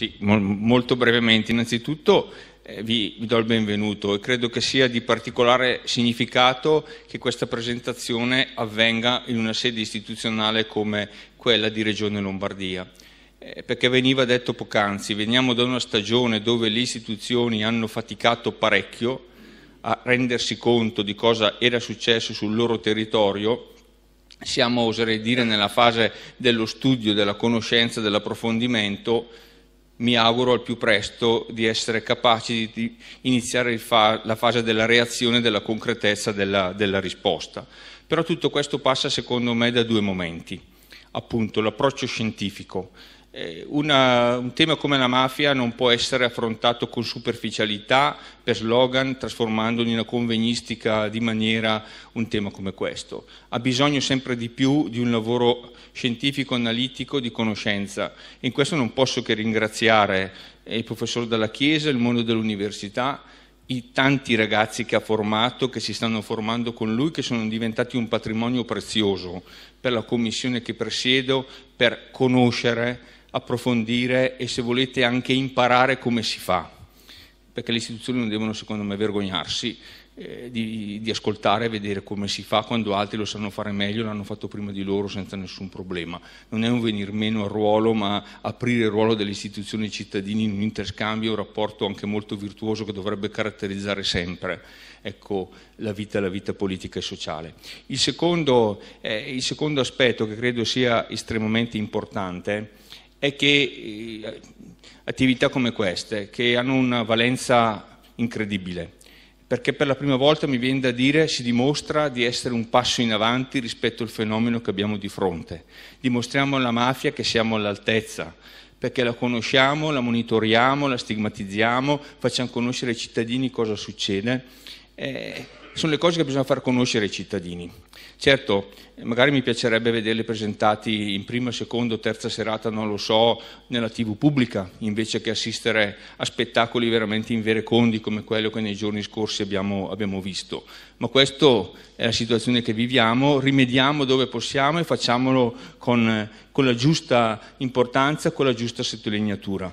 Sì, molto brevemente. Innanzitutto eh, vi, vi, do il benvenuto e credo che sia di particolare significato che questa presentazione avvenga in una sede istituzionale come quella di Regione Lombardia. Eh, perché veniva detto poc'anzi, veniamo da una stagione dove le istituzioni hanno faticato parecchio a rendersi conto di cosa era successo sul loro territorio siamo, oserei dire, nella fase dello studio, della conoscenza, dell'approfondimento, mi auguro al più presto di essere capaci di, iniziare fa- la fase della reazione della concretezza della, della risposta. Però tutto questo passa secondo me da due momenti, appunto l'approccio scientifico eh, una, un tema come la mafia non può essere affrontato con superficialità, per slogan, trasformando in una convegnistica di maniera un tema come questo. Ha bisogno sempre di più di un lavoro scientifico, analitico, di conoscenza. In questo non posso che ringraziare eh, il professor Dalla Chiesa, il mondo dell'università, i tanti ragazzi che ha formato, che si stanno formando con lui, che sono diventati un patrimonio prezioso per la commissione che presiedo, per conoscere approfondire e se volete anche imparare come si fa, perché le istituzioni non devono secondo me vergognarsi eh, di, di, ascoltare e vedere come si fa quando altri lo sanno fare meglio, l'hanno fatto prima di loro senza nessun problema. Non è un venir meno al ruolo, ma aprire il ruolo delle istituzioni ai cittadini in un interscambio, un rapporto anche molto virtuoso che dovrebbe caratterizzare sempre ecco, la vita, la vita politica e sociale. Il secondo, eh, il secondo aspetto che credo sia estremamente importante è che eh, attività come queste, che hanno una valenza incredibile, perché per la prima volta mi viene da dire si dimostra di essere un passo in avanti rispetto al fenomeno che abbiamo di fronte. Dimostriamo alla mafia che siamo all'altezza, perché la conosciamo, la monitoriamo, la stigmatizziamo, facciamo conoscere ai cittadini cosa succede eh, sono le cose che bisogna far conoscere ai cittadini. Certo, magari mi piacerebbe vederle presentate in prima, seconda o terza serata, non lo so, nella TV pubblica, invece che assistere a spettacoli veramente in vere condi come quello che nei giorni scorsi abbiamo, abbiamo visto. Ma questa è la situazione che viviamo, rimediamo dove possiamo e facciamolo con, con la giusta importanza, con la giusta sottolineatura.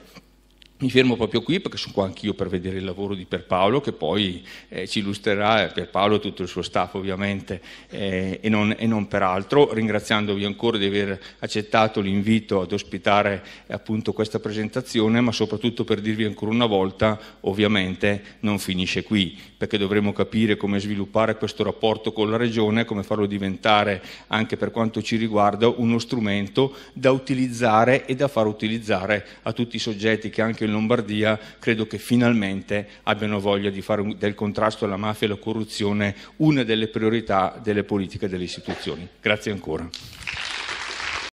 Mi fermo proprio qui perché sono qua anch'io per vedere il lavoro di Pierpaolo che poi eh, ci illustrerà eh, Pierpaolo e tutto il suo staff ovviamente eh, e, non, e, non, per altro, ringraziandovi ancora di aver accettato l'invito ad ospitare eh, appunto questa presentazione ma soprattutto per dirvi ancora una volta ovviamente non finisce qui perché dovremo capire come sviluppare questo rapporto con la Regione, come farlo diventare anche per quanto ci riguarda uno strumento da utilizzare e da far utilizzare a tutti i soggetti che anche in Lombardia credo che finalmente abbiano voglia di fare del contrasto alla mafia e alla corruzione una delle priorità delle politiche e delle istituzioni. Grazie ancora.